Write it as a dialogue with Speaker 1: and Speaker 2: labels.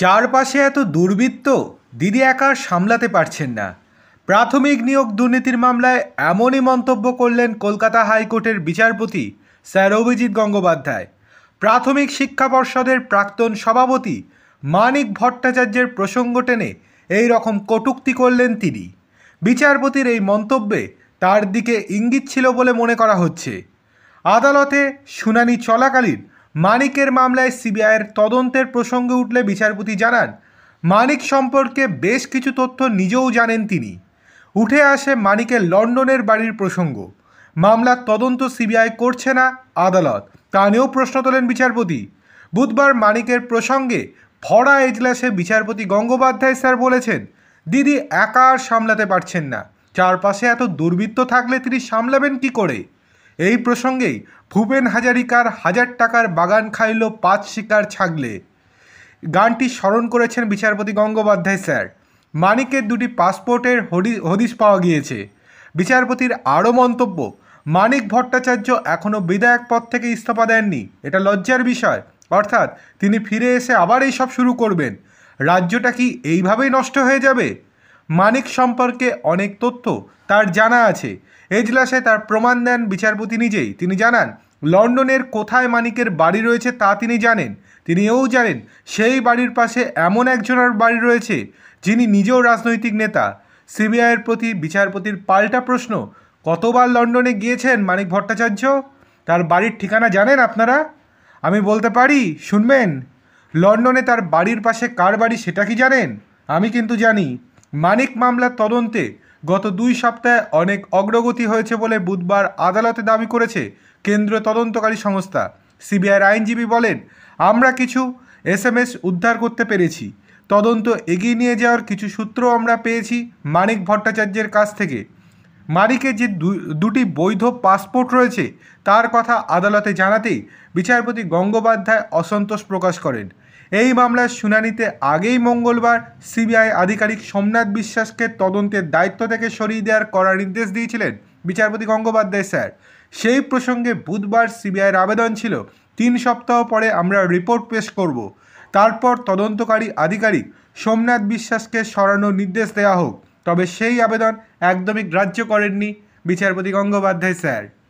Speaker 1: চারপাশে এত দুর্বৃত্ত দিদি একা সামলাতে পারছেন না প্রাথমিক নিয়োগ দুর্নীতির মামলায় এমনই মন্তব্য করলেন কলকাতা হাইকোর্টের বিচারপতি স্যার অভিজিৎ গঙ্গোপাধ্যায় প্রাথমিক শিক্ষা পর্ষদের প্রাক্তন সভাপতি মানিক ভট্টাচার্যের প্রসঙ্গ টেনে এই রকম কটুক্তি করলেন তিনি বিচারপতির এই মন্তব্যে তার দিকে ইঙ্গিত ছিল বলে মনে করা হচ্ছে আদালতে শুনানি চলাকালীন মানিকের মামলায় সিবিআইয়ের তদন্তের প্রসঙ্গে উঠলে বিচারপতি জানান মানিক সম্পর্কে বেশ কিছু তথ্য নিজেও জানেন তিনি উঠে আসে মানিকের লন্ডনের বাড়ির প্রসঙ্গ মামলার তদন্ত সিবিআই করছে না আদালত তা নিয়েও প্রশ্ন তোলেন বিচারপতি বুধবার মানিকের প্রসঙ্গে ভরা এজলাসে বিচারপতি গঙ্গোপাধ্যায় স্যার বলেছেন দিদি একা আর সামলাতে পারছেন না চারপাশে এত দুর্বৃত্ত থাকলে তিনি সামলাবেন কি করে এই প্রসঙ্গেই ভুপেন হাজারিকার হাজার টাকার বাগান খাইল পাঁচ শিকার ছাগলে গানটি স্মরণ করেছেন বিচারপতি গঙ্গোপাধ্যায় স্যার মানিকের দুটি পাসপোর্টের হদিশ পাওয়া গিয়েছে বিচারপতির আরও মন্তব্য মানিক ভট্টাচার্য এখনও বিধায়ক পদ থেকে ইস্তফা দেননি এটা লজ্জার বিষয় অর্থাৎ তিনি ফিরে এসে আবার সব শুরু করবেন রাজ্যটা কি এইভাবেই নষ্ট হয়ে যাবে মানিক সম্পর্কে অনেক তথ্য তার জানা আছে এজলাসে তার প্রমাণ দেন বিচারপতি নিজেই তিনি জানান লন্ডনের কোথায় মানিকের বাড়ি রয়েছে তা তিনি জানেন তিনি এও জানেন সেই বাড়ির পাশে এমন একজনের বাড়ি রয়েছে যিনি নিজেও রাজনৈতিক নেতা সিবিআইয়ের প্রতি বিচারপতির পাল্টা প্রশ্ন কতবার লন্ডনে গিয়েছেন মানিক ভট্টাচার্য তার বাড়ির ঠিকানা জানেন আপনারা আমি বলতে পারি শুনবেন লন্ডনে তার বাড়ির পাশে কার বাড়ি সেটা কি জানেন আমি কিন্তু জানি মানিক মামলার তদন্তে গত দুই সপ্তাহে অনেক অগ্রগতি হয়েছে বলে বুধবার আদালতে দাবি করেছে কেন্দ্রীয় তদন্তকারী সংস্থা সিবিআইয়ের আইনজীবী বলেন আমরা কিছু এসএমএস উদ্ধার করতে পেরেছি তদন্ত এগিয়ে নিয়ে যাওয়ার কিছু সূত্র আমরা পেয়েছি মানিক ভট্টাচার্যের কাছ থেকে মানিকের যে দুটি বৈধ পাসপোর্ট রয়েছে তার কথা আদালতে জানাতেই বিচারপতি গঙ্গোপাধ্যায় অসন্তোষ প্রকাশ করেন এই মামলার শুনানিতে আগেই মঙ্গলবার সিবিআই আধিকারিক সোমনাথ বিশ্বাসকে তদন্তের দায়িত্ব থেকে সরিয়ে দেওয়ার করার নির্দেশ দিয়েছিলেন বিচারপতি গঙ্গোপাধ্যায় স্যার সেই প্রসঙ্গে বুধবার সিবিআইয়ের আবেদন ছিল তিন সপ্তাহ পরে আমরা রিপোর্ট পেশ করব তারপর তদন্তকারী আধিকারিক সোমনাথ বিশ্বাসকে সরানোর নির্দেশ দেওয়া হোক তবে সেই আবেদন একদমই গ্রাহ্য করেননি বিচারপতি গঙ্গোপাধ্যায় স্যার